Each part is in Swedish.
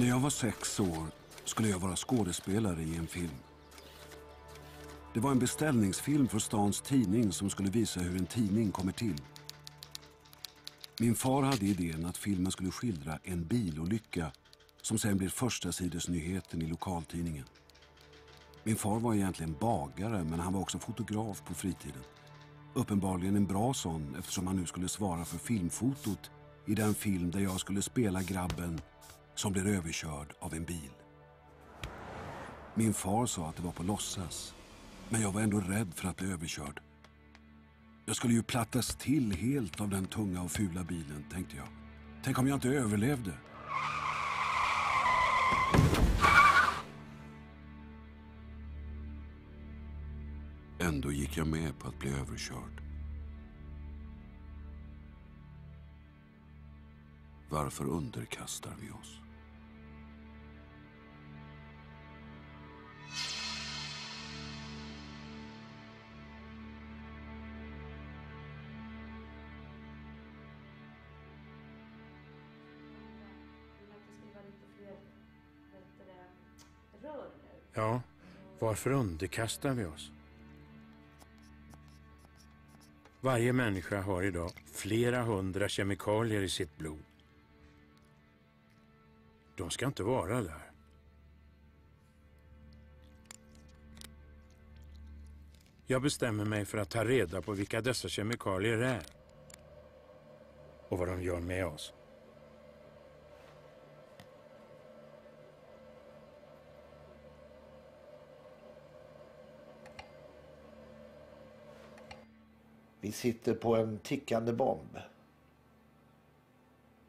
När jag var sex år skulle jag vara skådespelare i en film. Det var en beställningsfilm för stans tidning som skulle visa hur en tidning kommer till. Min far hade idén att filmen skulle skildra en bilolycka som sen blev första sidesnyheten i lokaltidningen. Min far var egentligen bagare men han var också fotograf på fritiden. Uppenbarligen en bra sån eftersom han nu skulle svara för filmfotot i den film där jag skulle spela grabben som blir överkörd av en bil. Min far sa att det var på låtsas, men jag var ändå rädd för att bli överkörd. Jag skulle ju plattas till helt av den tunga och fula bilen, tänkte jag. Tänk om jag inte överlevde? Ändå gick jag med på att bli överkörd. Varför underkastar vi oss? Ja, varför underkastar vi oss? Varje människa har idag flera hundra kemikalier i sitt blod. De ska inte vara där. Jag bestämmer mig för att ta reda på vilka dessa kemikalier är och vad de gör med oss. Vi sitter på en tickande bomb.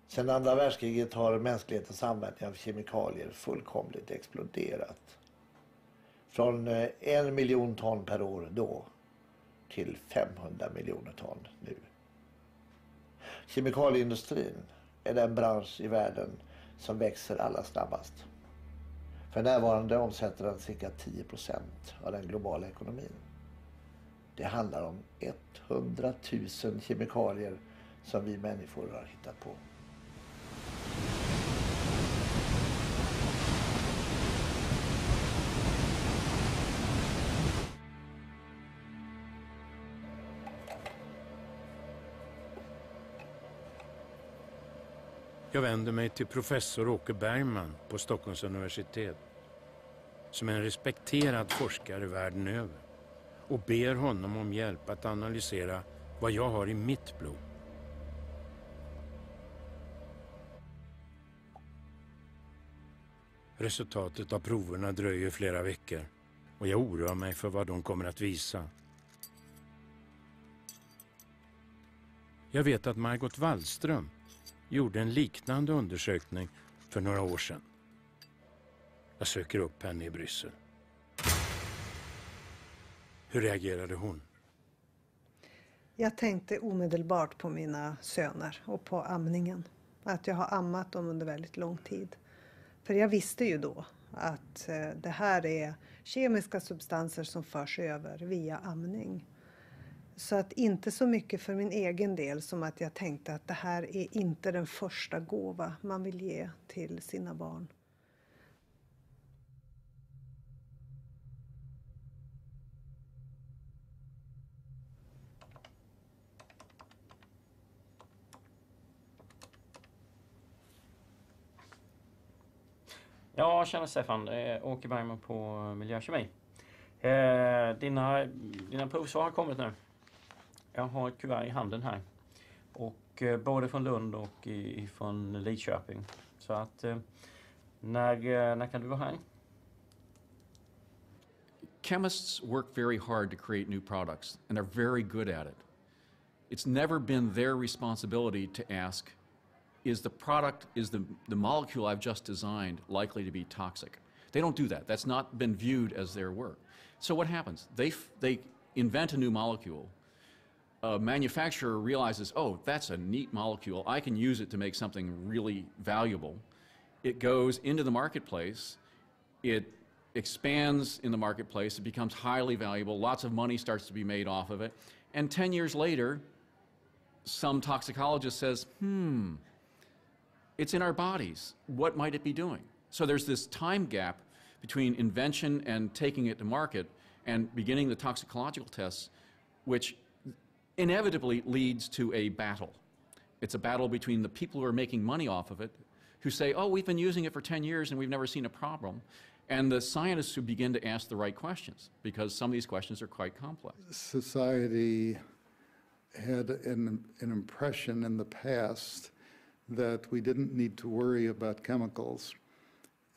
Sedan andra världskriget har mänsklighetens användning av kemikalier fullkomligt exploderat. Från eh, en miljon ton per år då till 500 miljoner ton nu. Kemikalieindustrin är den bransch i världen som växer allra snabbast. För närvarande omsätter den cirka 10 procent av den globala ekonomin. Det handlar om 100 000 kemikalier som vi människor har hittat på. Jag vänder mig till professor Åke Bergman på Stockholms universitet som är en respekterad forskare världen över och ber honom om hjälp att analysera vad jag har i mitt blod. Resultatet av proverna dröjer flera veckor och jag oroar mig för vad de kommer att visa. Jag vet att Margot Wallström gjorde en liknande undersökning för några år sedan. Jag söker upp henne i Bryssel. Hur reagerade hon? Jag tänkte omedelbart på mina söner och på amningen. Att jag har ammat dem under väldigt lång tid. För jag visste ju då att eh, det här är kemiska substanser som förs över via amning. Så att inte så mycket för min egen del som att jag tänkte att det här är inte den första gåva man vill ge till sina barn. Ja, tjena Stefan. Eh, Åke Bergman på eh, Miljökemi. Eh, dina, dina provsvar har kommit nu. Jag har ett kuvert i handen här. Och, eh, både från Lund och i, från Lidköping. Så att, eh, när, eh, när kan du vara här? Chemists work very hard to create new products and are very good at it. It's never been their responsibility to ask is the product, is the, the molecule I've just designed likely to be toxic? They don't do that. That's not been viewed as their work. So what happens? They, they invent a new molecule. A manufacturer realizes, oh, that's a neat molecule. I can use it to make something really valuable. It goes into the marketplace. It expands in the marketplace. It becomes highly valuable. Lots of money starts to be made off of it. And 10 years later, some toxicologist says, hmm, it's in our bodies. What might it be doing? So there's this time gap between invention and taking it to market and beginning the toxicological tests, which inevitably leads to a battle. It's a battle between the people who are making money off of it, who say, oh, we've been using it for 10 years and we've never seen a problem, and the scientists who begin to ask the right questions, because some of these questions are quite complex. Society had an, an impression in the past that we didn't need to worry about chemicals.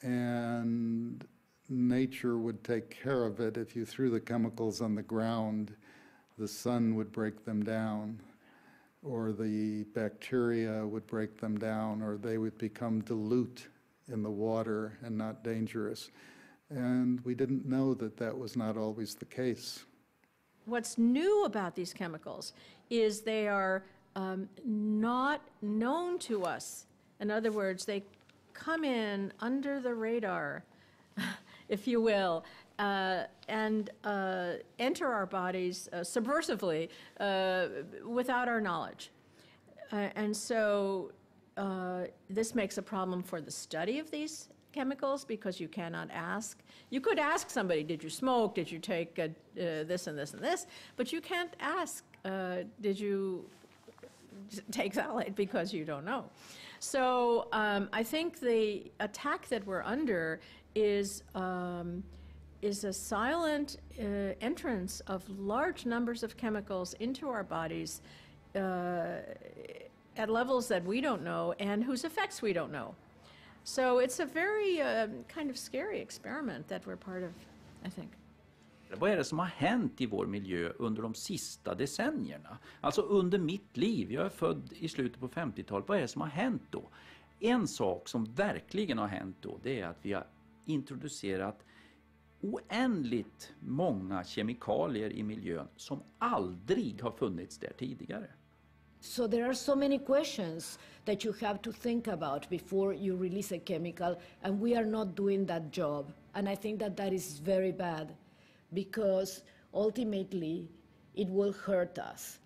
And nature would take care of it. If you threw the chemicals on the ground, the sun would break them down, or the bacteria would break them down, or they would become dilute in the water and not dangerous. And we didn't know that that was not always the case. What's new about these chemicals is they are um, not known to us. In other words, they come in under the radar, if you will, uh, and uh, enter our bodies uh, subversively uh, without our knowledge. Uh, and so uh, this makes a problem for the study of these chemicals because you cannot ask. You could ask somebody, did you smoke? Did you take a, uh, this and this and this? But you can't ask, uh, did you take Xalate because you don't know. So um, I think the attack that we're under is. Um, is a silent uh, entrance of large numbers of chemicals into our bodies uh, at levels that we don't know and whose effects we don't know. So it's a very uh, kind of scary experiment that we're part of, I think. Vad är det som har hänt i vår miljö under de sista decennierna? Alltså under mitt liv, jag är född i slutet på 50-talet, vad är det som har hänt då? En sak som verkligen har hänt då, det är att vi har introducerat oändligt många kemikalier i miljön som aldrig har funnits där tidigare. So there are so many questions that you have to think about before you release a chemical and we are not doing that job and I think that that is very bad. because ultimately it will hurt us.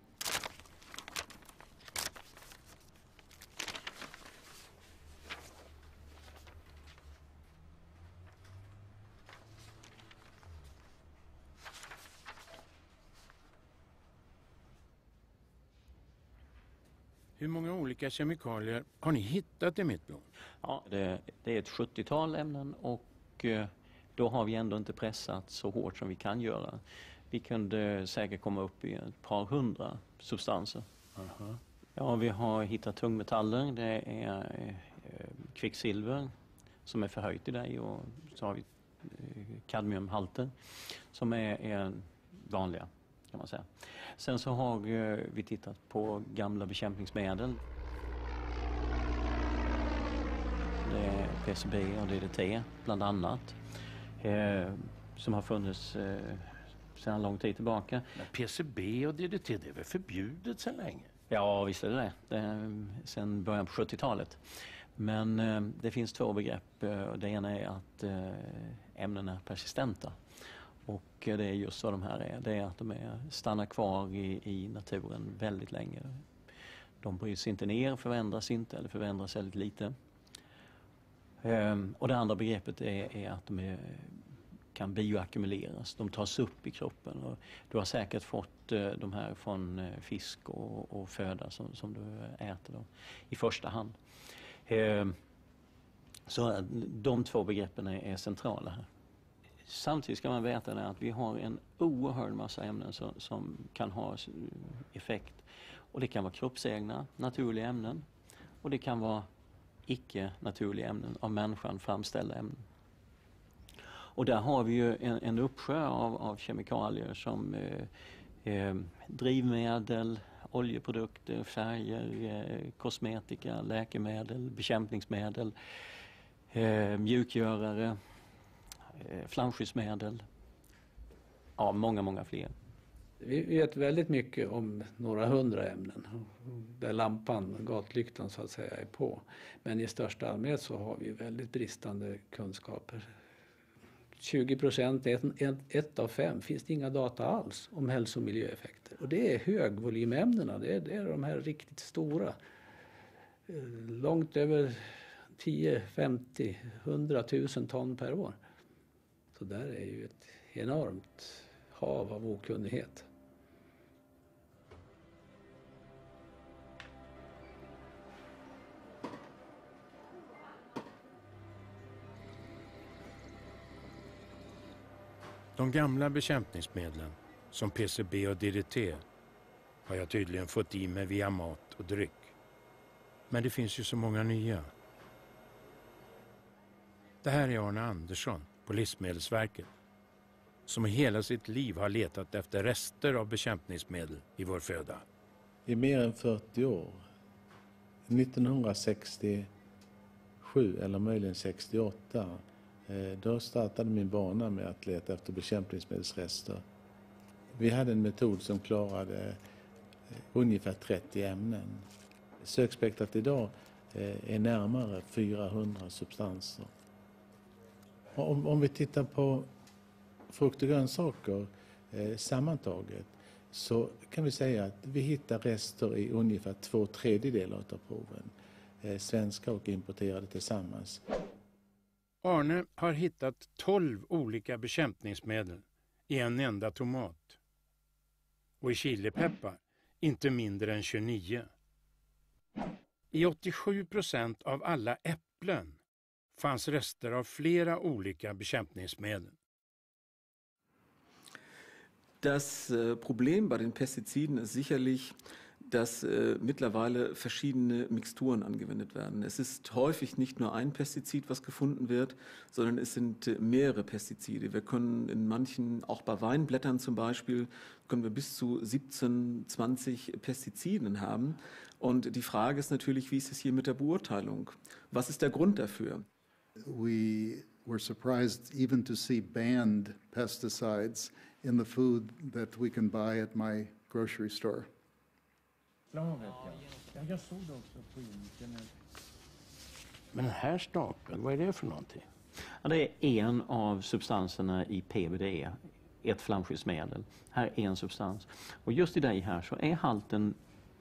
Hur många olika kemikalier har ni hittat i mitt blod? Ja, det, det är ett 70-tal ämnen och eh, då har vi ändå inte pressat så hårt som vi kan göra. Vi kunde säkert komma upp i ett par hundra substanser. Aha. Ja, vi har hittat tungmetaller. Det är eh, kvicksilver som är förhöjt i dig och så har vi eh, kadmiumhalter som är, är vanliga kan man säga. Sen så har eh, vi tittat på gamla bekämpningsmedel. Det är PCB och DDT bland annat. Eh, som har funnits eh, sedan lång tid tillbaka. Men PCB och DDT, det är väl förbjudet sedan länge? Ja, visst är det det. Eh, sedan början på 70-talet. Men eh, det finns två begrepp. Eh, det ena är att eh, ämnena är persistenta. Och det är just vad de här är. Det är att de är, stannar kvar i, i naturen väldigt länge. De bryts inte ner, förändras inte eller förändras väldigt lite. Ehm, och det andra begreppet är, är att de är, kan bioackumuleras. De tas upp i kroppen. Och du har säkert fått eh, de här från eh, fisk och, och föda som, som, du äter då, i första hand. Ehm, så de två begreppen är, centrala här. Samtidigt ska man veta att vi har en oerhörd massa ämnen som, som, kan ha eh, effekt. Och det kan vara kroppsegna, naturliga ämnen och det kan vara icke-naturliga ämnen, av människan framställda ämnen. Och där har vi ju en, en uppsjö av, av kemikalier som eh, eh, drivmedel, oljeprodukter, färger, eh, kosmetika, läkemedel, bekämpningsmedel, eh, mjukgörare, eh, flamskyddsmedel. Ja, många, många fler. Vi vet väldigt mycket om några hundra ämnen där lampan, gatlyktan så att säga, är på. Men i största allmänhet så har vi väldigt bristande kunskaper. 20 procent, ett, ett, ett av fem, finns det inga data alls om hälso och miljöeffekter. Och det är högvolymämnena, det är, det är de här riktigt stora. Eh, långt över 10, 50, 100 000 ton per år. Så där är ju ett enormt hav av okunnighet. De gamla bekämpningsmedlen, som PCB och DDT, har jag tydligen fått i mig via mat och dryck. Men det finns ju så många nya. Det här är Arne Andersson på Livsmedelsverket som i hela sitt liv har letat efter rester av bekämpningsmedel i vår föda. I mer än 40 år. 1967 eller möjligen 68 Eh, då startade min bana med att leta efter bekämpningsmedelsrester. Vi hade en metod som klarade eh, ungefär 30 ämnen. Sökspektrat idag eh, är närmare 400 substanser. Om, om vi tittar på frukt och grönsaker eh, sammantaget så kan vi säga att vi hittar rester i ungefär två tredjedelar av proven. Eh, svenska och importerade tillsammans. Arne har hittat tolv olika bekämpningsmedel i en enda tomat. Och i chilipeppar inte mindre än 29. I 87 procent av alla äpplen fanns rester av flera olika bekämpningsmedel. Das eh, Problem bei den Pestiziden ist sicherlich, dass äh, mittlerweile verschiedene Mixturen angewendet werden. Es ist häufig nicht nur ein Pestizid, was gefunden wird, sondern es sind äh, mehrere Pestizide. Wir können in manchen, auch bei Weinblättern zum Beispiel, können wir bis zu 17, 20 Pestiziden haben. Und die Frage ist natürlich, wie ist es hier mit der Beurteilung? Was ist der Grund dafür? We were surprised even to see banned pesticides in the food that we can buy at my grocery store. Blavet, ja. ja. Jag såg det också på internet. Men den här stapeln, vad är det för någonting? Ja, det är en av substanserna i PVDE, ett flamskyddsmedel. Här är en substans. Och just i dig här så är halten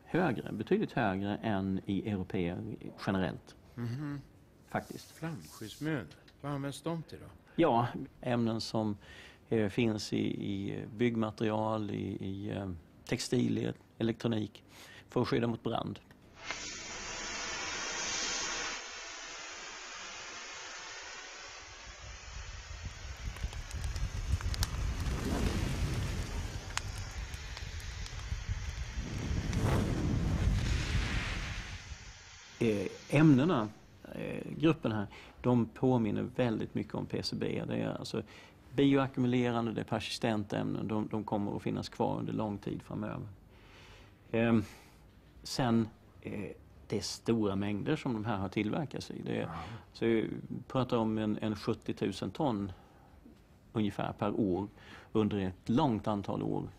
högre, betydligt högre än i européer generellt. Mm -hmm. Faktiskt. Flamskyddsmedel, vad används de till då? Ja, ämnen som eh, finns i, i byggmaterial, i, i eh, textilier, elektronik för att skydda mot brand. Eh, ämnena, eh, gruppen här, de påminner väldigt mycket om PCB. Det är alltså bioackumulerande, det är persistenta ämnen, de, de kommer att finnas kvar under lång tid framöver. Ehm, sen eh, det är stora mängder som de här har tillverkats i. Det är, så vi pratar om en, en 70 000 ton ungefär per år under ett långt antal år.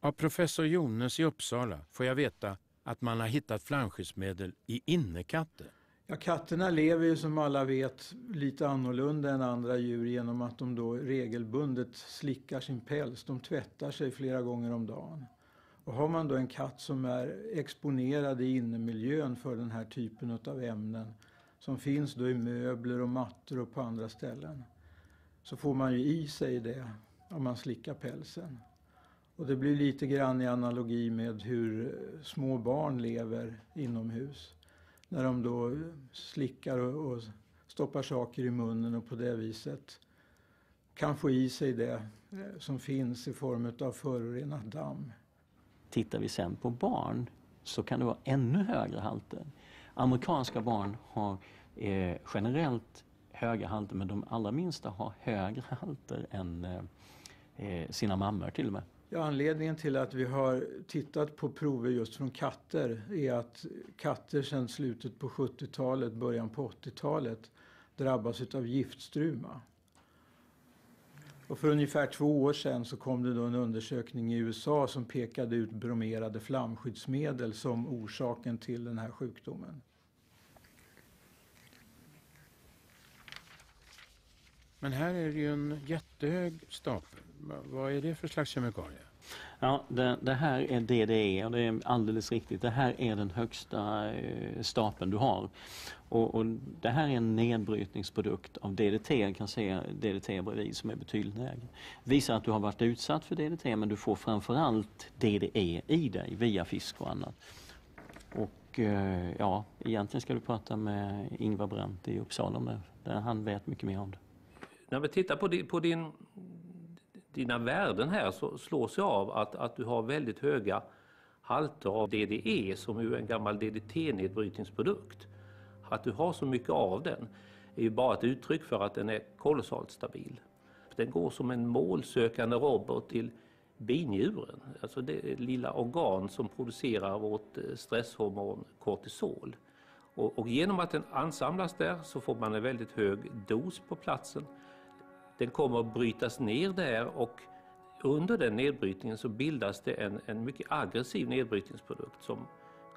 Av professor Jones i Uppsala får jag veta att man har hittat flamskyddsmedel i innekatter. Ja, katterna lever ju som alla vet lite annorlunda än andra djur genom att de då regelbundet slickar sin päls. De tvättar sig flera gånger om dagen. Och har man då en katt som är exponerad i innemiljön för den här typen av ämnen som finns då i möbler och mattor och på andra ställen så får man ju i sig det om man slickar pälsen. Och det blir lite grann i analogi med hur små barn lever inomhus. När de då slickar och, och stoppar saker i munnen och på det viset kan få i sig det eh, som finns i form av förorenat damm. Tittar vi sen på barn så kan det vara ännu högre halter. Amerikanska barn har eh, generellt höga halter men de allra minsta har högre halter än eh, eh sina mammor till och med. Ja, anledningen till att vi har tittat på prover just från katter är att katter sedan slutet på 70-talet, början på 80-talet drabbas av giftstruma. Och för ungefär två år sedan så kom det då en undersökning i USA som pekade ut bromerade flamskyddsmedel som orsaken till den här sjukdomen. Men här är det ju en jättehög stapel. Vad är det för slags kemikalier? Ja, det, det, här är DDE och det är alldeles riktigt. Det här är den högsta eh, stapeln du har. Och, och det här är en nedbrytningsprodukt av DDT. Jag kan se DDT bredvid som är betydligt lägre. Visar att du har varit utsatt för DDT men du får framförallt DDE i dig via fisk och annat. Och eh, ja, egentligen ska du prata med Ingvar Brandt i Uppsala om det. Han vet mycket mer om det. När vi tittar på din, på din dina värden här så slås jag av att, att du har väldigt höga halter av DDE som är en gammal DDT-nedbrytningsprodukt. Att du har så mycket av den är ju bara ett uttryck för att den är kolossalt stabil. Den går som en målsökande robot till binjuren, alltså det lilla organ som producerar vårt eh, stresshormon kortisol. Och, och genom att den ansamlas där så får man en väldigt hög dos på platsen den kommer att brytas ner där och under den nedbrytningen så bildas det en, en mycket aggressiv nedbrytningsprodukt som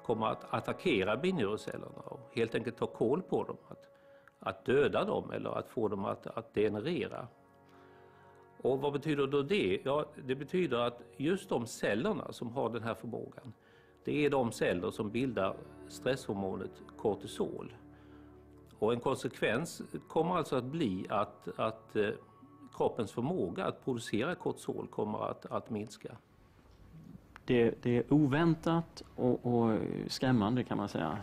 kommer att attackera binjurecellerna och helt enkelt ta koll på dem, att, att döda dem eller att få dem att, att degenerera. Och vad betyder då det? Ja, det betyder att just de cellerna som har den här förmågan, det är de celler som bildar stresshormonet kortisol. Och en konsekvens kommer alltså att bli att, att eh, kroppens förmåga att producera kortisol kommer att, att minska. Det, det, är oväntat och, och skrämmande kan man säga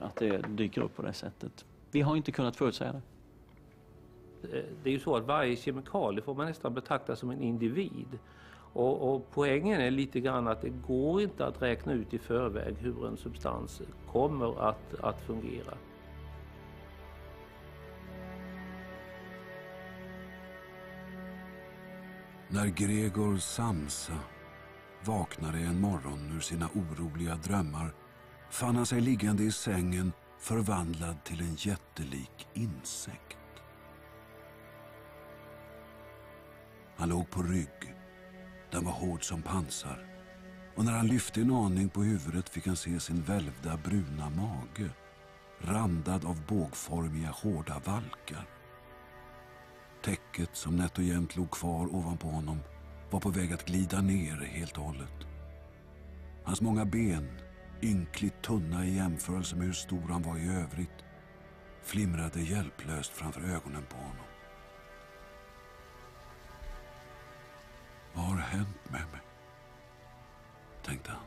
att det dyker upp på det sättet. Vi har inte kunnat förutsäga det. Eh, det är ju så att varje kemikalie får man nästan betrakta som en individ. Och, och, poängen är lite grann att det går inte att räkna ut i förväg hur en substans kommer att, att fungera. När Gregor Samsa vaknade en morgon ur sina oroliga drömmar fann han sig liggande i sängen förvandlad till en jättelik insekt. Han låg på rygg. Den var hård som pansar. Och när han lyfte en aning på huvudet fick han se sin välvda bruna mage randad av bågformiga hårda valkar. Täcket som nätt och jämnt låg kvar ovanpå honom var på väg att glida ner helt och hållet. Hans många ben, ynkligt tunna i jämförelse med hur stor han var i övrigt, flimrade hjälplöst framför ögonen på honom. Vad har hänt med mig? tänkte han.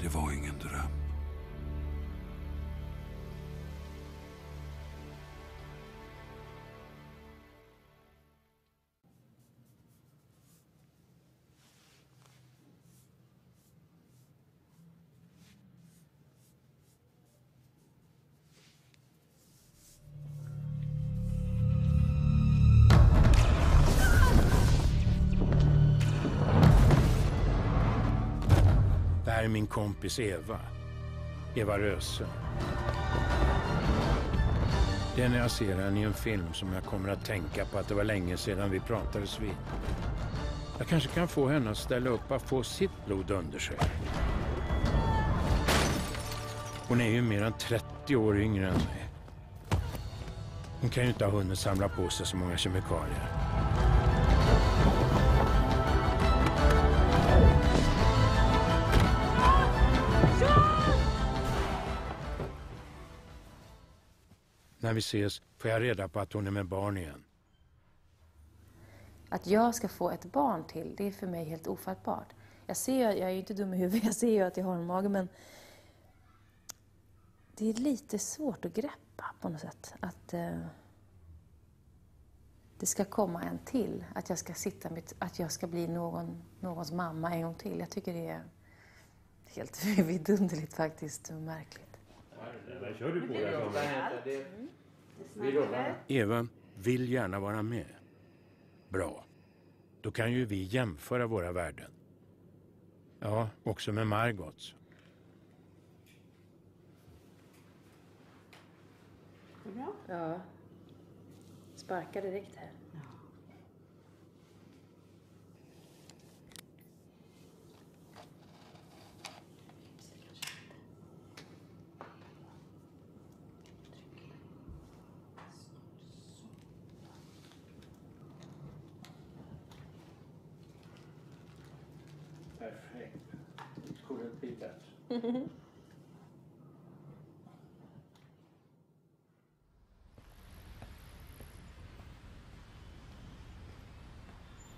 Det var ingen dröm. är min kompis Eva. Eva Röse. Det är när jag ser henne i en film som jag kommer att tänka på att det var länge sedan vi pratades vid. Jag kanske kan få henne att ställa upp och få sitt blod under sig. Hon är ju mer än 30 år yngre än mig. Hon kan ju inte ha hunnit samla på sig så många kemikalier. När vi ses får jag reda på att hon är med barn igen. Att jag ska få ett barn till, det är för mig helt ofattbart. Jag ser ju, jag är ju inte dum i huvudet, jag ser ju att jag har en mage, men det är lite svårt att greppa på något sätt. Att eh, det ska komma en till, att jag ska sitta med, att jag ska bli någon, någons mamma en gång till. Jag tycker det är helt vidunderligt faktiskt, och märkligt. Där kör du på det. Eva vill gärna vara med. Bra. Då kan ju vi jämföra våra värden. Ja, också med Margots. Bra. Ja. Sparka direkt här.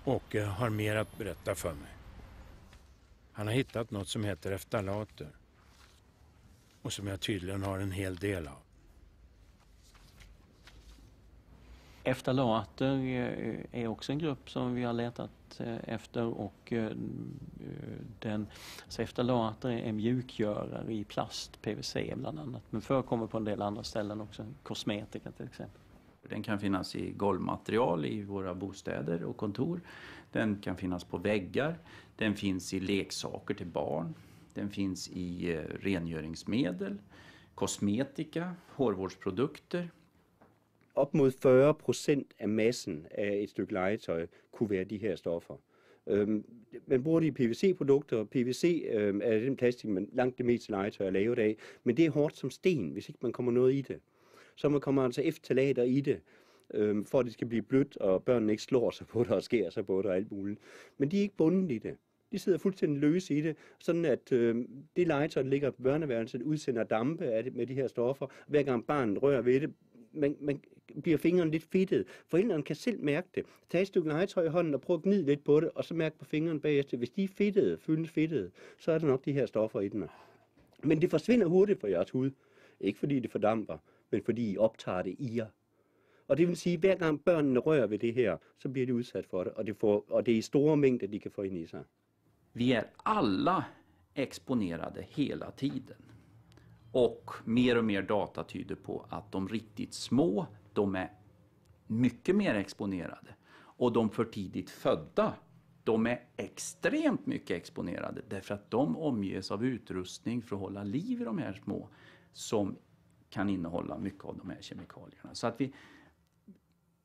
Åke har mer att berätta för mig. Han har hittat något som heter eftalater och som jag tydligen har en hel del av. Eftalater är också en grupp som vi har letat legat eh, efter och eh, eh, den, alltså är en mjukgörare i plast, PVC bland annat, men förekommer på en del andra ställen också, kosmetika till exempel. Den kan finnas i golvmaterial i våra bostäder och kontor. Den kan finnas på väggar. Den finns i leksaker till barn. Den finns i rengöringsmedel, kosmetika, hårvårdsprodukter, op mod 40 procent af massen af et stykke legetøj kunne være de her stoffer. Øhm, man bruger det i PVC-produkter. PVC øhm, er den plastik, man langt det meste legetøj er lavet af. Men det er hårdt som sten, hvis ikke man kommer noget i det. Så man kommer altså efterlater i det, øhm, for at det skal blive blødt, og børnene ikke slår sig på det og skærer sig på det og alt muligt. Men de er ikke bundet i det. De sidder fuldstændig løse i det, sådan at øh, det legetøj, der ligger på børneværelset, udsender dampe af det, med de her stoffer. Hver gang barnet rører ved det, man, man, bliver fingrene lidt fedtede. Forældrene kan selv mærke det. Tag et stykke legetøj i hånden og prøv at gnide lidt på det, og så mærke på fingrene bagefter. Hvis de er fedtede, fyldes fedtede, så er der nok de her stoffer i dem. Men det forsvinder hurtigt fra jeres hud. Ikke fordi det fordamper, men fordi I optager det i jer. Og det vil sige, at hver gang børnene rører ved det her, så bliver de udsat for det, og det, får, og det er i store mængder, de kan få ind i sig. Vi är alla exponerade hela tiden. Och mer och mer data tyder på att de riktigt små de är mycket mer exponerade. Och de för tidigt födda, de är extremt mycket exponerade därför att de omges av utrustning för att hålla liv i de här små som kan innehålla mycket av de här kemikalierna. Så att vi,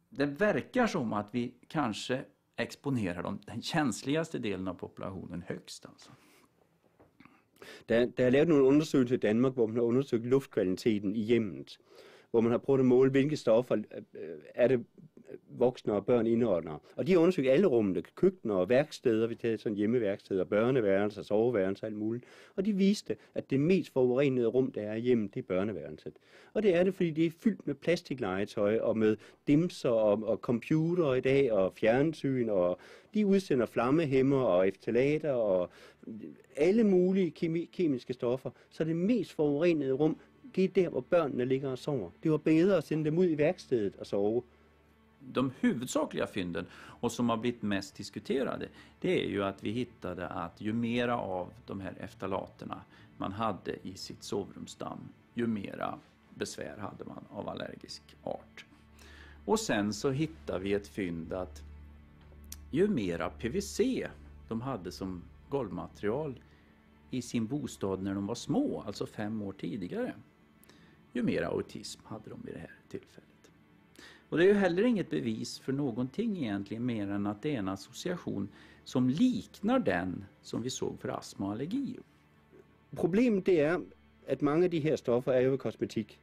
det verkar som att vi kanske exponerar dem, den känsligaste delen av populationen högst. Alltså. Der, der er lavet nogle i Danmark, där man har undersökt luftkvaliteten i hemmet hvor man har prøvet at måle, hvilke stoffer øh, øh, er det øh, voksne og børn indånder. Og de har undersøgt alle rummene, køkkener og værksteder, vi tager sådan hjemmeværksteder, børneværelser, soveværelser og alt muligt. Og de viste, at det mest forurenede rum, der er hjemme, det er børneværelset. Og det er det, fordi det er fyldt med plastiklegetøj og med dimser og, og computer i dag og fjernsyn og de udsender flammehæmmer og eftalater og alle mulige kemi- kemiske stoffer. Så det mest forurenede rum, det är där, hvor børnene ligger och sover. Det var bedre att sända dem ut i verkstedet och sova. De huvudsakliga fynden och som har blivit mest diskuterade det är ju att vi hittade att ju mera av de här eftalaterna man hade i sitt sovrumsdamm ju mera besvär hade man av allergisk art. Och sen så hittade vi ett fynd att ju mera PVC de hade som golvmaterial i sin bostad när de var små, alltså fem år tidigare, ju mer autism hade de vid det här tillfället. Och det är ju heller inget bevis för någonting egentligen mer än att det är en association som liknar den som vi såg för astma och allergi. Problemet är att många av de här stoffen är ju kosmetik.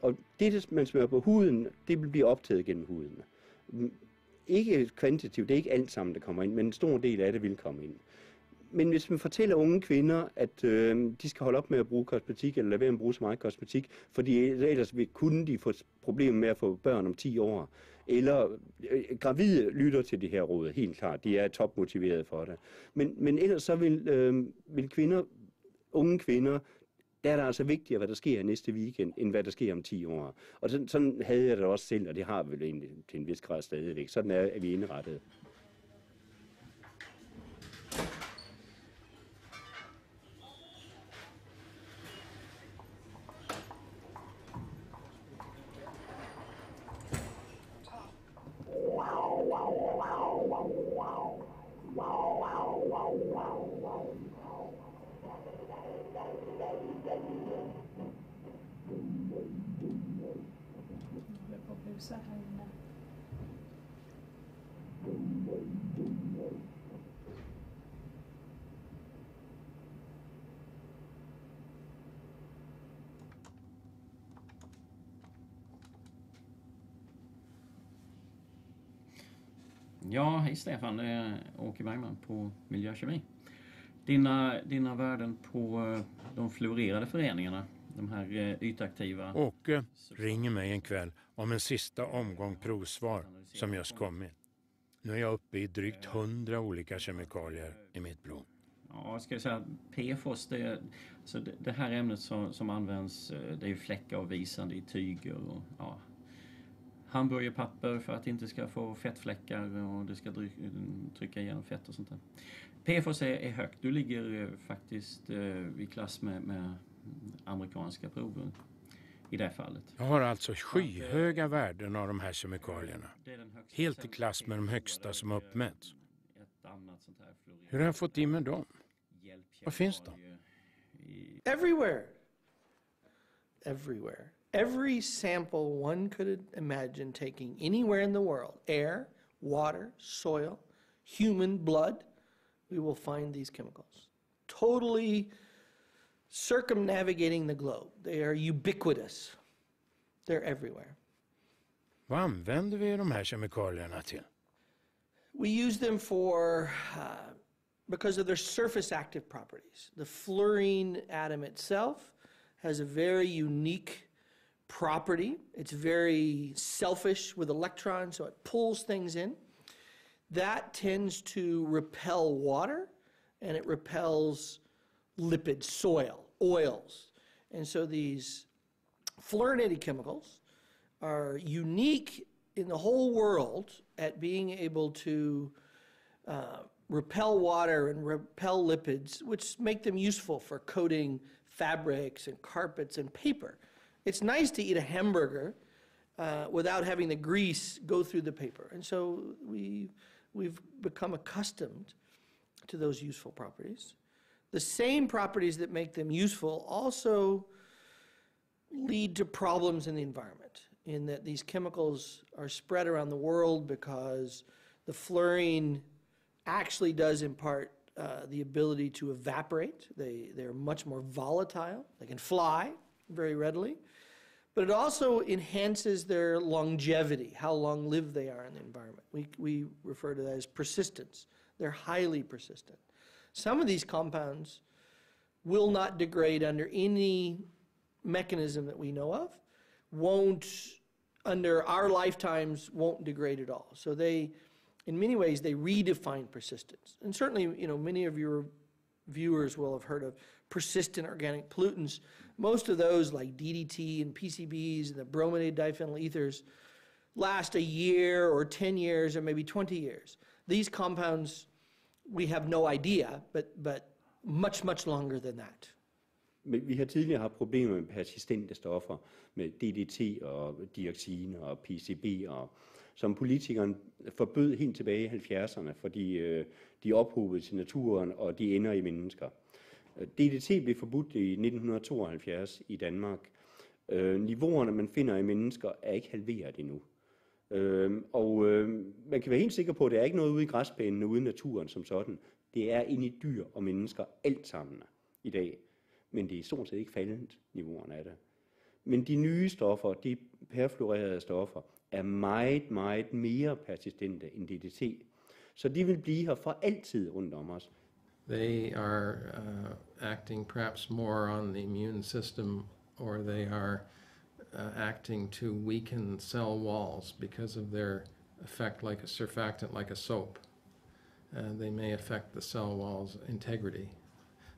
Och det man smörjer på huden, det blir upptaget genom huden. Inte kvantitativt, det är inte allt som kommer in, men en stor del av det vill komma in men hvis man fortæller unge kvinder, at øh, de skal holde op med at bruge kosmetik, eller lade være med at bruge så meget kosmetik, fordi ellers vil, kunne de få problemer med at få børn om 10 år, eller øh, gravide lytter til det her råd, helt klart, de er topmotiveret for det. Men, men ellers så vil, øh, vil kvinder, unge kvinder, der er det altså vigtigere, hvad der sker næste weekend, end hvad der sker om 10 år. Og sådan, sådan havde jeg det også selv, og det har vi vel egentlig til en vis grad stadigvæk. Sådan er, er vi indrettet. hej Stefan, det är Åke Bergman på Miljökemi. Dina, dina värden på eh, de fluorerade föreningarna, de här eh, ytaktiva... Åke ringer mig en kväll om en sista omgång provsvar som just kommit. Nu är jag uppe i drygt hundra olika kemikalier i mitt blod. Ja, ska jag säga PFOS, det, alltså det här ämnet som, som används, eh, det är ju fläckavvisande i tyger och ja, hamburgerpapper för att det inte ska få fettfläckar och det ska trycka igenom fett och sånt där. PFAC är högt. Du ligger eh, faktiskt eh, i klass med, med amerikanska prover i det fallet. Jag har alltså skyhöga värden av de här kemikalierna. Helt i klass med de högsta som uppmätts. Hur har jag fått i mig dem? Var finns de? Everywhere! Everywhere. every sample one could imagine taking anywhere in the world air, water, soil, human blood we will find these chemicals. Totally circumnavigating the globe. They are ubiquitous. They're everywhere. Vad vi de här kemikalierna till? We use them for uh, because of their surface active properties. The fluorine atom itself has a very unique property. It's very selfish with electrons, so it pulls things in. That tends to repel water and it repels lipid soil, oils. And so these fluorinated chemicals are unique in the whole world at being able to uh, repel water and repel lipids, which make them useful for coating fabrics and carpets and paper it's nice to eat a hamburger uh, without having the grease go through the paper. And so we, we've become accustomed to those useful properties. The same properties that make them useful also lead to problems in the environment, in that these chemicals are spread around the world because the fluorine actually does impart uh, the ability to evaporate. They, they're much more volatile. They can fly very readily but it also enhances their longevity, how long lived they are in the environment. We, we refer to that as persistence. They're highly persistent. Some of these compounds will not degrade under any mechanism that we know of, won't, under our lifetimes, won't degrade at all. So they, in many ways, they redefine persistence. And certainly, you know, many of your viewers will have heard of persistent organic pollutants most of those, like DDT and PCBs and the brominated diphenyl ethers, last a year or 10 years or maybe 20 years. These compounds, we have no idea, but, but much, much longer than that. Men vi har tidligere haft problemer med persistente stoffer, med DDT og dioxin og PCB, og, som politikeren forbød helt tilbage i 70'erne, fordi øh, de ophobede til naturen, og de ender i mennesker. DDT blev forbudt i 1972 i Danmark. Øh, niveauerne, man finder i mennesker, er ikke halveret endnu. Øh, og øh, man kan være helt sikker på, at det er ikke noget ude i græsplænen ude i naturen som sådan. Det er inde i dyr og mennesker alt sammen i dag. Men det er stort set ikke faldent, niveauerne af det. Men de nye stoffer, de perfluorerede stoffer, er meget, meget mere persistente end DDT. Så de vil blive her for altid rundt om os. they are uh, acting perhaps more on the immune system or they are uh, acting to weaken cell walls because of their effect like a surfactant, like a soap. Uh, they may affect the cell wall's integrity.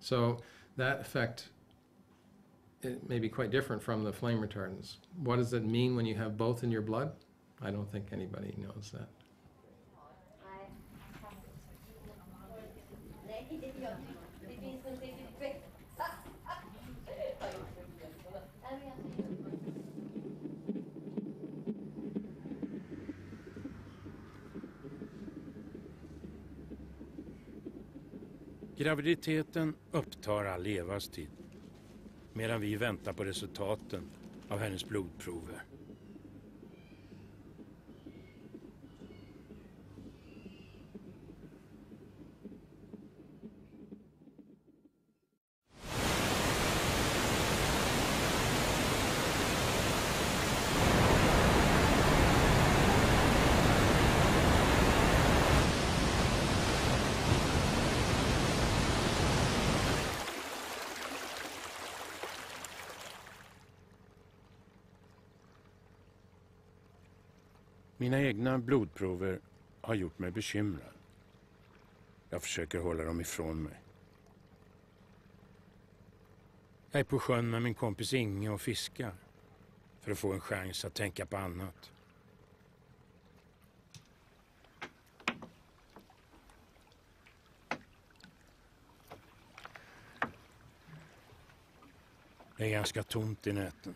So that effect it may be quite different from the flame retardants. What does it mean when you have both in your blood? I don't think anybody knows that. Graviditeten upptar all Evas tid medan vi väntar på resultaten av hennes blodprover. Mina egna blodprover har gjort mig bekymrad. Jag försöker hålla dem ifrån mig. Jag är på sjön med min kompis Inge och fiskar för att få en chans att tänka på annat. Det är ganska tomt i näten.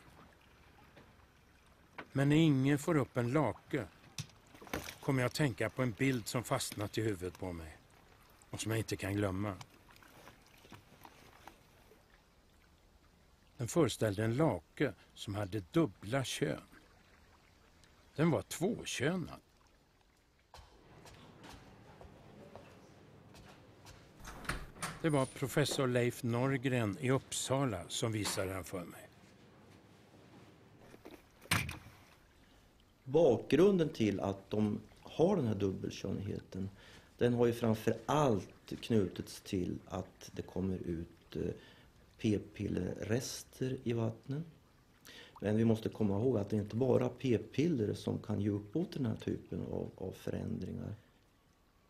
Men när Inge får upp en lake kommer jag att tänka på en bild som fastnat i huvudet på mig och som jag inte kan glömma. Den föreställde en lake som hade dubbla kön. Den var tvåkönad. Det var professor Leif Norgren i Uppsala som visade den för mig. Bakgrunden till att de har den här dubbelkönigheten, den har ju framför allt knutits till att det kommer ut eh, p-pillerrester i vattnet. Men vi måste komma ihåg att det inte bara är p-piller som kan ge upphov till den här typen av, av förändringar.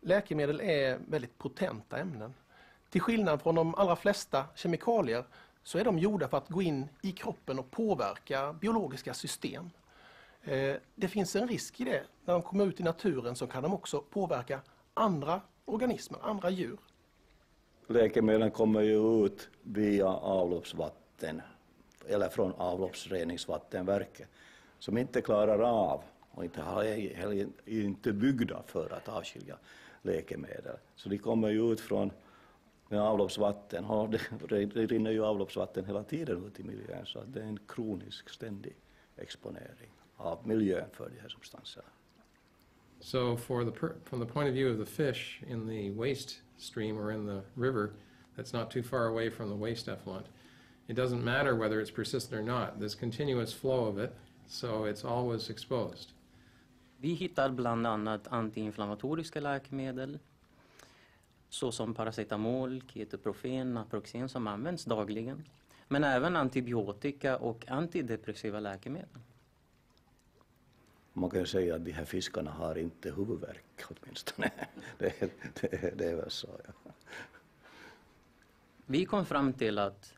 Läkemedel är väldigt potenta ämnen. Till skillnad från de allra flesta kemikalier så är de gjorda för att gå in i kroppen och påverka biologiska system. Eh, det finns en risk i det. När de kommer ut i naturen så kan de också påverka andra organismer, andra djur. Läkemedlen kommer ju ut via avloppsvatten eller från avloppsreningsvattenverket som inte klarar av och inte är inte byggda för att avskilja läkemedel. Så de kommer ju ut från avloppsvatten det rinner ju avloppsvatten hela tiden ut i miljön så det är en kronisk ständig exponering av miljön för de här substanserna. So for the per, from the point of view of the fish in the waste stream or in the river that's not too far away from the waste effluent, it doesn't matter whether it's persistent or not. There's continuous flow of it, so it's always exposed. Vi hittar bland annat antiinflammatoriska läkemedel såsom paracetamol, ketoprofen, naproxen som används dagligen, men även antibiotika och antidepressiva läkemedel. Man kan säga att de här fiskarna har inte huvudvärk åtminstone. det, är, det, det är väl så. Ja. Vi kom fram till att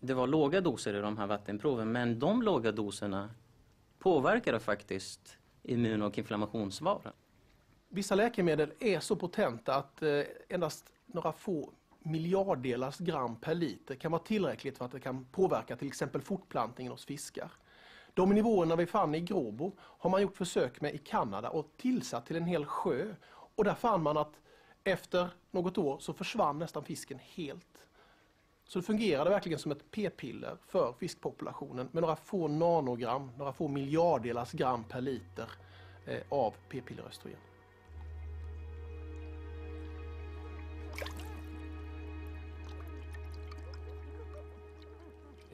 det var låga doser i de här vattenproven men de låga doserna påverkade faktiskt immun och inflammationsvaran. Vissa läkemedel är så potenta att eh, endast några få miljarddelars gram per liter kan vara tillräckligt för att det kan påverka till exempel fortplantningen hos fiskar. De nivåerna vi fann i Gråbo har man gjort försök med i Kanada och tillsatt till en hel sjö. Och där fann man att efter något år så försvann nästan fisken helt. Så det fungerade verkligen som ett p-piller för fiskpopulationen med några få nanogram, några få miljarddelars gram per liter eh, av p-pilleröstrogen.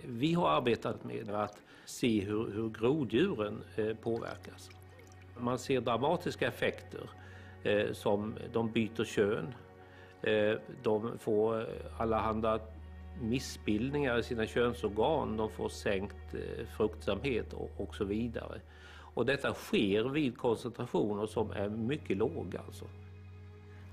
Vi har arbetat med att se hur, hur groddjuren eh, påverkas. Man ser dramatiska effekter eh, som de byter kön, eh, de får allehanda missbildningar i sina könsorgan, de får sänkt fruktsamhet och, så vidare. Och detta sker vid koncentrationer som är mycket låga. Alltså.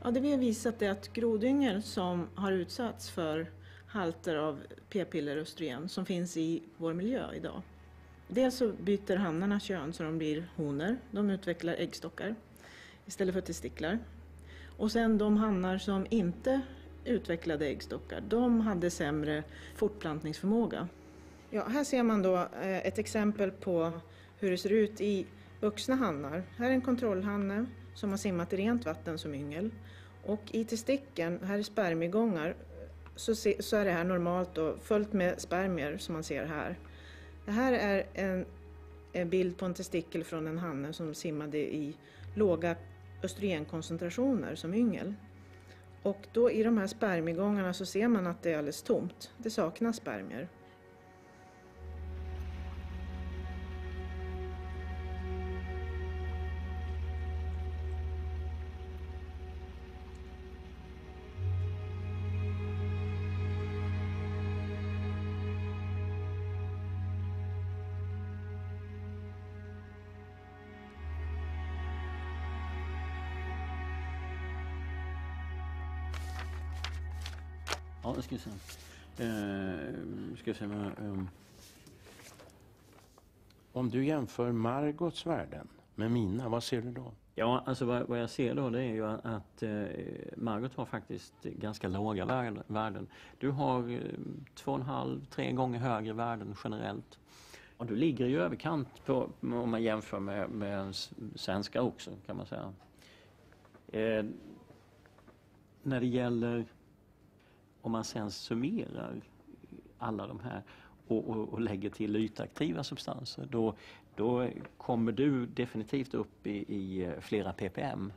Ja, det vi har visat är att grodyngel som har utsatts för halter av p-piller och östrogen som finns i vår miljö idag Dels så byter hannarna kön så de blir honor. De utvecklar äggstockar istället för testiklar. Och sen de hannar som inte utvecklade äggstockar, de hade sämre fortplantningsförmåga. Ja, här ser man då eh, ett exempel på hur det ser ut i vuxna hannar. Här är en kontrollhanne som har simmat i rent vatten som yngel. Och i testikeln, här är spermiegångar, så, är det här normalt då, följt med spermier som man ser här. Det här är en, en bild på en testikel från en hanne som simmade i låga östrogenkoncentrationer som yngel. Och då i de här spermigångarna så ser man att det är alldeles tomt. Det saknas spermier. Ja, det ska vi se. Eh, ska se um. Om du jämför Margots värden med mina, vad ser du då? Ja, alltså vad, vad jag ser då det är ju att eh, Margot har faktiskt ganska låga värden. Du har eh, två och en halv, tre gånger högre värden generellt. Och du ligger i överkant på, om man jämför med, med svenska också kan man säga. Eh, när det gäller om man sen summerar alla de här och, och, och lägger till ytaktiva substanser, då, då kommer du definitivt upp i, i flera ppm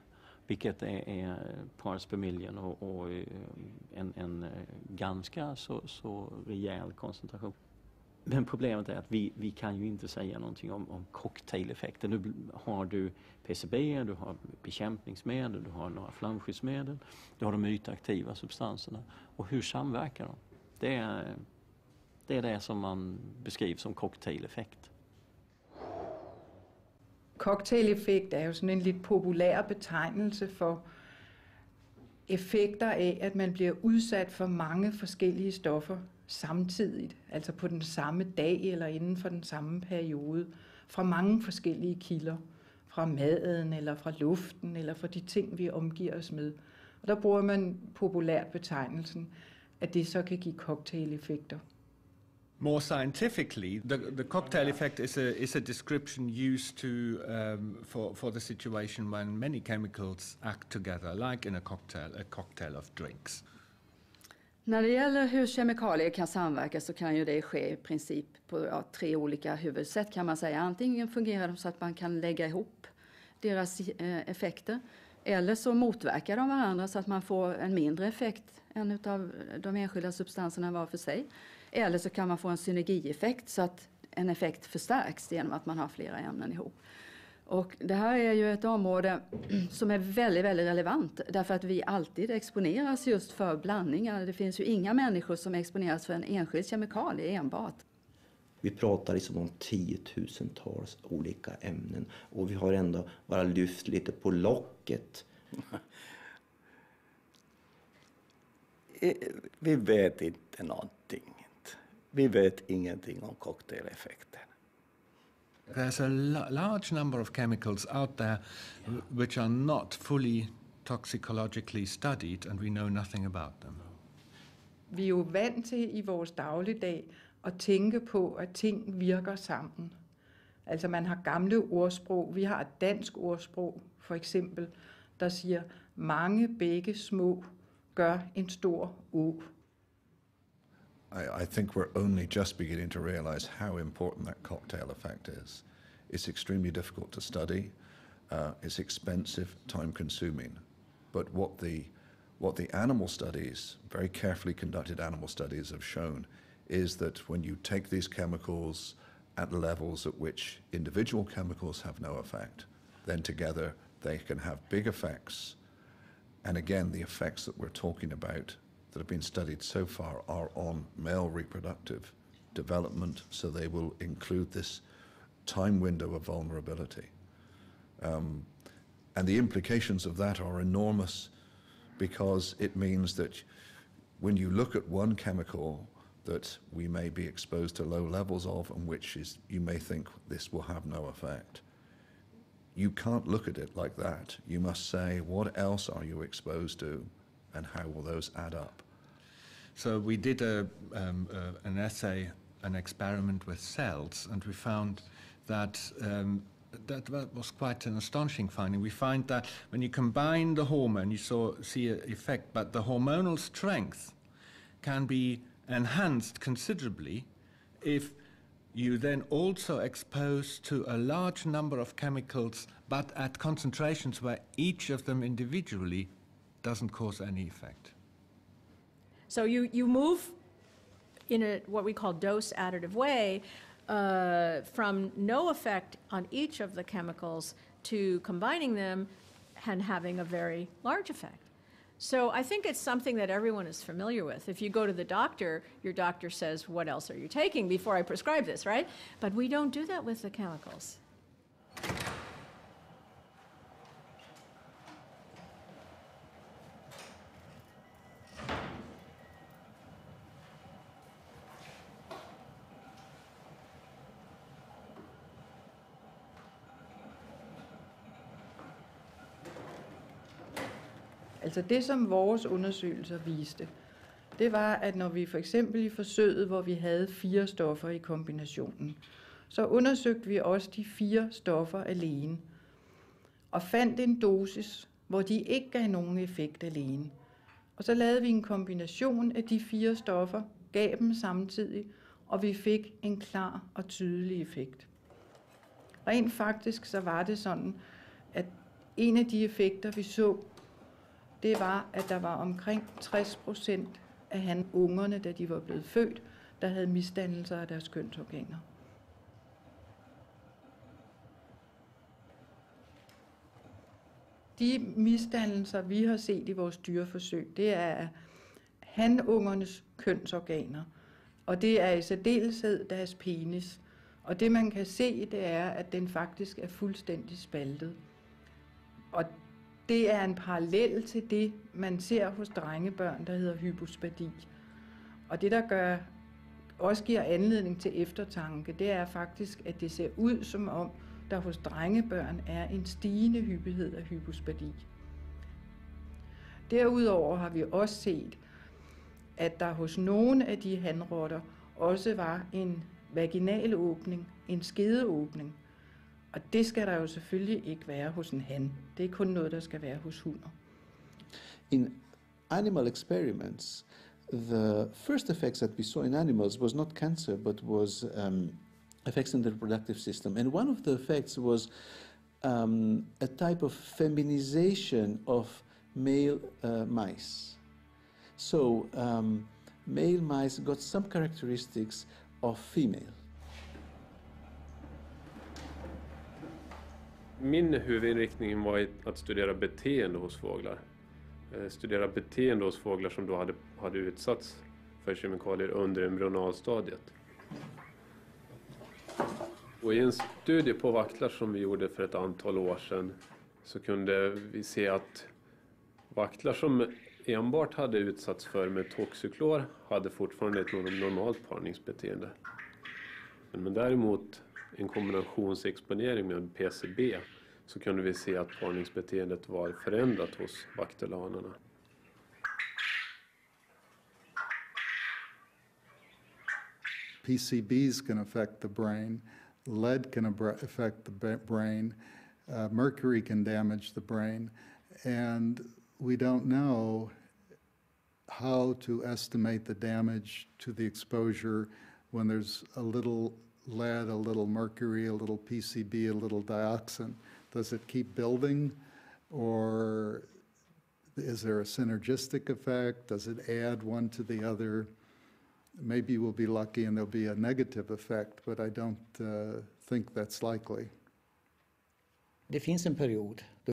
vilket är, är parts per million och, och en, en ganska så, så rejäl koncentration. Men problemet är att vi, vi kan ju inte säga någonting om, om cocktaileffekten. Nu har du PCB, du har bekämpningsmedel, du har några flamskyddsmedel, du har de ytaktiva substanserna. Och hur samverkar de? Det är det, är det som man beskriver som cocktaileffekt. Cocktaileffekt är ju sådan en lite populär betegnelse för effekter av att man blir utsatt för många olika stoffer samtidigt, alltså på den samme dag eller inden for den samme periode, fra mange forskellige kilder. Fra maden, eller fra luften, eller fra de ting, vi omgiver os med. Og der bruger man populært betegnelsen, at det så kan give cocktail-effekter. More scientifically, the, the cocktail effect is a, is a description used to, um, for, for the situation when many chemicals act together, like in a cocktail, a cocktail of drinks. När det gäller hur kemikalier kan samverka så kan ju det ske i princip på ja, tre olika huvudsätt kan man säga. Antingen fungerar de så att man kan lägga ihop deras eh, effekter eller så motverkar de varandra så att man får en mindre effekt än av de enskilda substanserna var för sig. Eller så kan man få en synergieffekt så att en effekt förstärks genom att man har flera ämnen ihop. Och det här är ju ett område som är väldigt, väldigt relevant därför att vi alltid exponeras just för blandningar. Det finns ju inga människor som exponeras för en enskild kemikalie enbart. Vi pratar liksom om tiotusentals olika ämnen och vi har ändå bara lyft lite på locket. Eh, vi vet inte någonting. Vi vet ingenting om cocktaileffekten. There's a large number of chemicals out there yeah. which are not fully toxicologically studied, and we know nothing about them. Vi er jo vant til i vores dagligdag at tænke på, at ting virker sammen. Altså man har gamle ordsprog, vi har et dansk ordsprog for eksempel, der siger, mange begge små gør en stor å. I, I think we're only just beginning to realize how important that cocktail effect is. It's extremely difficult to study. Uh, it's expensive, time consuming. But what the, what the animal studies, very carefully conducted animal studies, have shown is that when you take these chemicals at levels at which individual chemicals have no effect, then together they can have big effects. And again, the effects that we're talking about that have been studied so far are on male reproductive development, so they will include this time window of vulnerability. Um, and the implications of that are enormous because it means that when you look at one chemical that we may be exposed to low levels of and which is you may think this will have no effect. You can't look at it like that. You must say, what else are you exposed to? and how will those add up? So we did a, um, uh, an essay, an experiment with cells, and we found that, um, that was quite an astonishing finding. We find that when you combine the hormone, you saw, see an effect, but the hormonal strength can be enhanced considerably if you then also expose to a large number of chemicals, but at concentrations where each of them individually doesn't cause any effect. So you, you move in a what we call dose additive way uh, from no effect on each of the chemicals to combining them and having a very large effect. So I think it's something that everyone is familiar with. If you go to the doctor, your doctor says, What else are you taking before I prescribe this, right? But we don't do that with the chemicals. Altså det, som vores undersøgelser viste, det var, at når vi for eksempel i forsøget, hvor vi havde fire stoffer i kombinationen, så undersøgte vi også de fire stoffer alene, og fandt en dosis, hvor de ikke gav nogen effekt alene. Og så lavede vi en kombination af de fire stoffer, gav dem samtidig, og vi fik en klar og tydelig effekt. Rent faktisk så var det sådan, at en af de effekter, vi så, det var, at der var omkring 60 procent af han, ungerne, da de var blevet født, der havde misdannelser af deres kønsorganer. De misdannelser, vi har set i vores dyreforsøg, det er hanungernes kønsorganer, og det er i særdeleshed deres penis. Og det man kan se, det er, at den faktisk er fuldstændig spaltet. Og det er en parallel til det, man ser hos drengebørn, der hedder hypospadi. Og det, der gør, også giver anledning til eftertanke, det er faktisk, at det ser ud som om, der hos drengebørn er en stigende hyppighed af hypospadi. Derudover har vi også set, at der hos nogle af de handrotter også var en vaginal åbning, en skedeåbning. Og det skal der jo selvfølgelig ikke være hos en han. Det er kun noget, der skal være hos hunder. In animal experiments, the first effects that we saw in animals was not cancer, but was um, effects in the reproductive system. And one of the effects was um, a type of feminization of male uh, mice. So um, male mice got some characteristics of female. min huvudinriktning var att studera beteende hos fåglar. Eh, studera beteende hos fåglar som då hade, hade utsatts för kemikalier under embryonalstadiet. Och I en studie på vaktlar som vi gjorde för ett antal år sedan så kunde vi se att vaktlar som enbart hade utsatts för metoxiklor hade fortfarande ett normalt parningsbeteende. Men däremot en kombinationsexponering med PCB så kunde vi se att parningsbeteendet var förändrat hos vaktelanarna. PCBs can affect the brain, lead can affect the brain, uh, mercury can damage the brain, and we don't know how to estimate the damage to the exposure when there's a little lead, a little mercury, a little PCB, a little dioxin? Does it keep building? Or is there a synergistic effect? Does it add one to the other? Maybe we'll be lucky and there'll be a negative effect, but I don't uh, think that's likely. Det finns en period